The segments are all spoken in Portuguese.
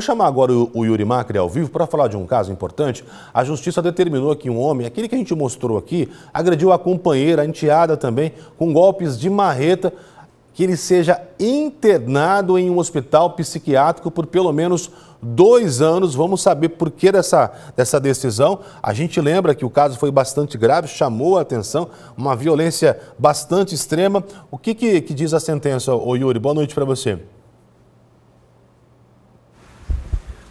Vou chamar agora o Yuri Macri ao vivo para falar de um caso importante. A justiça determinou que um homem, aquele que a gente mostrou aqui, agrediu a companheira, a enteada também, com golpes de marreta, que ele seja internado em um hospital psiquiátrico por pelo menos dois anos. Vamos saber por que dessa, dessa decisão. A gente lembra que o caso foi bastante grave, chamou a atenção, uma violência bastante extrema. O que, que, que diz a sentença, ô Yuri? Boa noite para você.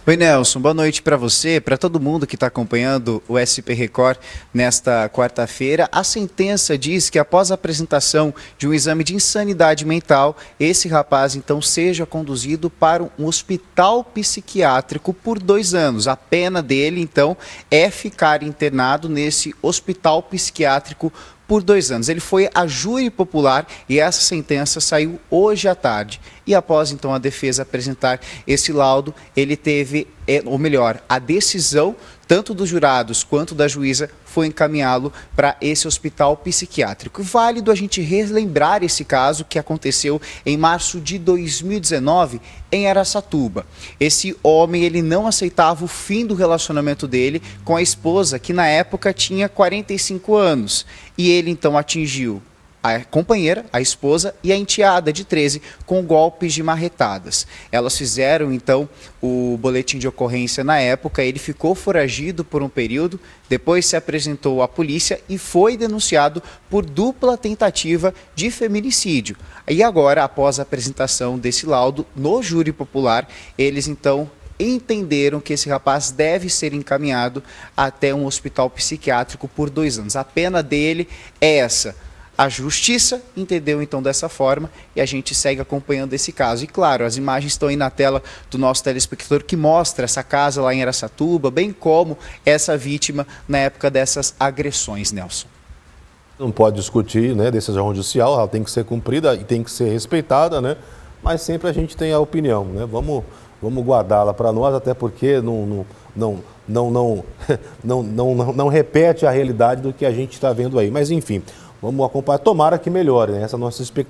Oi, Nelson, boa noite para você, para todo mundo que está acompanhando o SP Record nesta quarta-feira. A sentença diz que após a apresentação de um exame de insanidade mental, esse rapaz então seja conduzido para um hospital psiquiátrico por dois anos. A pena dele então é ficar internado nesse hospital psiquiátrico por dois anos. Ele foi a júri popular e essa sentença saiu hoje à tarde. E após então a defesa apresentar esse laudo, ele teve é, ou melhor, a decisão tanto dos jurados quanto da juíza foi encaminhá-lo para esse hospital psiquiátrico. Válido a gente relembrar esse caso que aconteceu em março de 2019 em Aracatuba. Esse homem, ele não aceitava o fim do relacionamento dele com a esposa, que na época tinha 45 anos, e ele então atingiu a companheira, a esposa e a enteada de 13 com golpes de marretadas. Elas fizeram então o boletim de ocorrência na época, ele ficou foragido por um período, depois se apresentou à polícia e foi denunciado por dupla tentativa de feminicídio. E agora, após a apresentação desse laudo no júri popular, eles então entenderam que esse rapaz deve ser encaminhado até um hospital psiquiátrico por dois anos. A pena dele é essa a justiça entendeu então dessa forma e a gente segue acompanhando esse caso. E claro, as imagens estão aí na tela do nosso telespectador que mostra essa casa lá em Aracatuba, bem como essa vítima na época dessas agressões, Nelson. Não pode discutir, né, decisão judicial, ela tem que ser cumprida e tem que ser respeitada, né? Mas sempre a gente tem a opinião, né? Vamos, vamos guardá-la para nós, até porque não, não, não não, não, não, não, não, repete a realidade do que a gente está vendo aí. Mas enfim, Vamos acompanhar, tomara que melhore, né? Essa é a nossa expectativa.